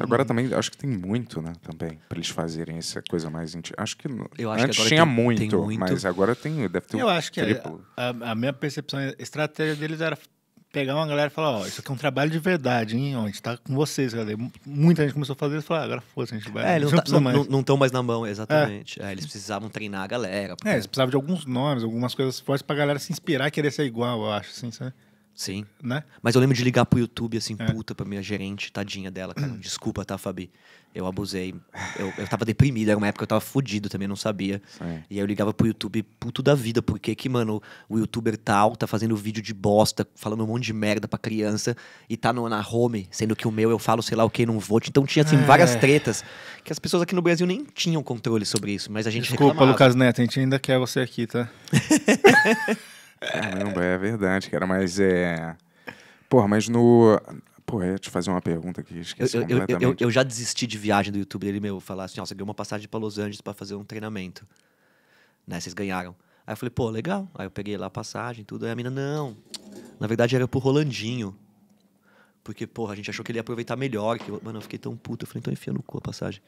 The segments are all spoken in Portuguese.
Agora também, acho que tem muito, né? Também, para eles fazerem essa coisa mais. Acho que eu acho antes que tinha tem, muito, tem muito, mas agora tem, deve ter eu um acho que A, a, minha percepção, a estratégia deles era pegar uma galera e falar: Ó, isso aqui é um trabalho de verdade, hein? Ó, a gente tá com vocês, galera. Muita gente começou a fazer isso e falou: ah, agora foda-se, a gente vai. É, eles não estão tá, mais. Não, não mais na mão, exatamente. É. É, eles precisavam treinar a galera. Porque... É, eles precisavam de alguns nomes, algumas coisas fortes pra galera se inspirar e querer ser igual, eu acho, assim, sabe? Sim. Né? Mas eu lembro de ligar pro YouTube, assim, é. puta, pra minha gerente, tadinha dela, cara. Desculpa, tá, Fabi? Eu abusei. Eu, eu tava deprimido, era uma época que eu tava fodido também, não sabia. Sim. E aí eu ligava pro YouTube, puto da vida, porque que, mano, o youtuber tal tá fazendo vídeo de bosta, falando um monte de merda pra criança e tá no, na home, sendo que o meu eu falo sei lá o que, não vou. Então tinha, assim, é. várias tretas que as pessoas aqui no Brasil nem tinham controle sobre isso, mas a gente Desculpa, reclamava. Lucas Neto, a gente ainda quer você aqui, tá? Caramba, é verdade, cara, mas é. Porra, mas no. Pô, eu ia te fazer uma pergunta aqui. esqueci eu, completamente. Eu, eu, eu, já desisti de viagem do YouTube dele, meu, falar assim, ó, você ganhou uma passagem para Los Angeles para fazer um treinamento. Né, vocês ganharam. Aí eu falei, pô, legal. Aí eu peguei lá a passagem, tudo. Aí a mina, não. Na verdade era pro Rolandinho. Porque, porra, a gente achou que ele ia aproveitar melhor. Que, mano, eu fiquei tão puto. Eu falei, então enfia no cu a passagem.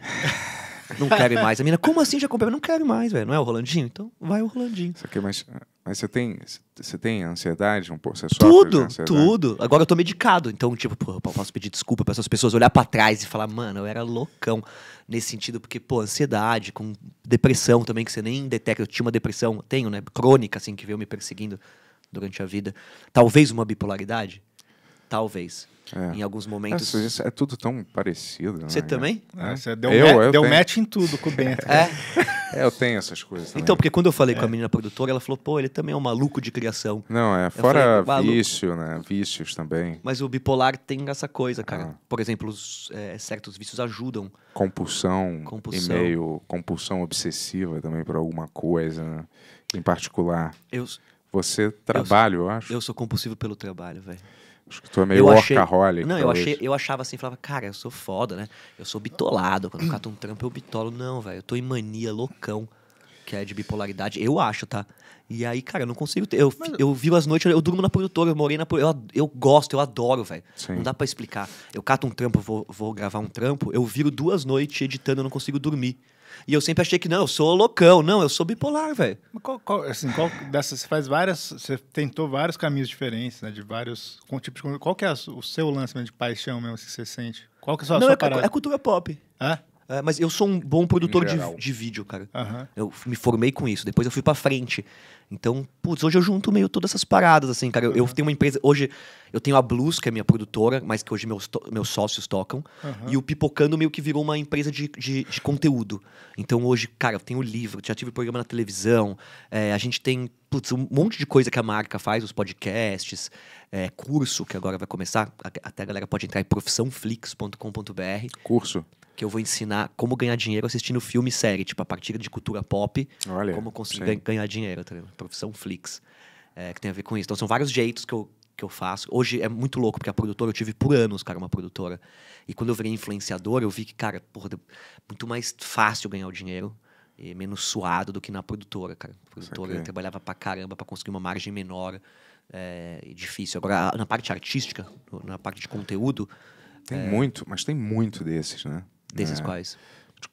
não quero mais. A mina, como assim já comprei? Não quero mais, velho. Não é o Rolandinho? Então vai o Rolandinho. Isso aqui, é mas mas você tem, você tem ansiedade, um processo? Tudo, tudo. Agora eu tô medicado, então, tipo, pô, eu posso pedir desculpa para essas pessoas, olhar para trás e falar, mano, eu era loucão nesse sentido, porque, pô, ansiedade, com depressão também, que você nem detecta. Eu tinha uma depressão, tenho, né, crônica, assim, que veio me perseguindo durante a vida. Talvez uma bipolaridade? Talvez. É. Em alguns é, momentos. É, é tudo tão parecido. Você né? também? É. Você deu, eu, ma eu deu match em tudo com o Bento. É. É, eu tenho essas coisas. Também. Então, porque quando eu falei é. com a menina produtora, ela falou, pô, ele também é um maluco de criação. Não, é, fora falei, vício, né? Vícios também. Mas o bipolar tem essa coisa, cara. Ah. Por exemplo, os, é, certos vícios ajudam. Compulsão, compulsão, e meio compulsão obsessiva também por alguma coisa né? em particular. Eu, Você trabalha, eu, sou, eu acho. Eu sou compulsivo pelo trabalho, velho. Acho que tu é meio eu achei, workaholic. Não, eu, achei, eu achava assim, falava, cara, eu sou foda, né? Eu sou bitolado. Quando eu cato um trampo, eu bitolo. Não, velho, eu tô em mania, loucão que é de bipolaridade, eu acho, tá? E aí, cara, eu não consigo ter. Eu, Mas... eu vivo as noites, eu, durmo na produtora, eu morei na produtora. Eu, eu gosto, eu adoro, velho. Não dá para explicar. Eu cato um trampo, vou, vou gravar um trampo, eu viro duas noites editando, eu não consigo dormir. E eu sempre achei que não, eu sou loucão, não, eu sou bipolar, velho. Qual, qual, assim, qual dessas, você faz várias, você tentou vários caminhos diferentes, né, de vários tipos de, qual que é o seu lance de paixão mesmo que você sente? Qual que é a sua, não, é sua é, parada? É cultura pop. É? Ah, mas eu sou um bom produtor de, de, vídeo, cara. Uhum. Eu me formei com isso. Depois eu fui pra frente. Então, putz, hoje eu junto meio todas essas paradas, assim, cara. Eu, uhum. eu tenho uma empresa. Hoje eu tenho a Blues, que é minha produtora, mas que hoje meus, meus sócios tocam. Uhum. E o Pipocando meio que virou uma empresa de, de, de, conteúdo. Então hoje, cara, eu tenho livro, já tive programa na televisão. É, a gente tem, putz, um monte de coisa que a marca faz, os podcasts, é, curso, que agora vai começar. Até a galera pode entrar em profissãoflix.com.br. Curso? que eu vou ensinar como ganhar dinheiro assistindo filme e série, tipo a partir de cultura pop, Olha, como conseguir sim. ganhar dinheiro, tá profissão Flix, é, que tem a ver com isso. Então são vários jeitos que eu, que eu faço. Hoje é muito louco, porque a produtora eu tive por anos, cara, uma produtora. E quando eu virei influenciador, eu vi que, cara, porra, muito mais fácil ganhar o dinheiro e menos suado do que na produtora, cara. A produtora eu trabalhava pra caramba para conseguir uma margem menor, é, difícil. Agora, na parte artística, na parte de conteúdo. Tem é... muito, mas tem muito desses, né? Desses é. quais?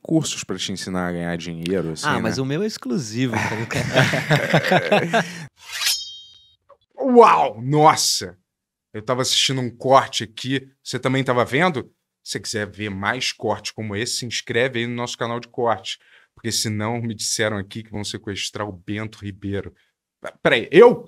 cursos para te ensinar a ganhar dinheiro, assim, Ah, né? mas né? o meu é exclusivo. Tá Uau! Nossa! Eu estava assistindo um corte aqui. Você também estava vendo? Se você quiser ver mais cortes como esse, se inscreve aí no nosso canal de corte Porque senão me disseram aqui que vão sequestrar o Bento Ribeiro. Peraí, eu?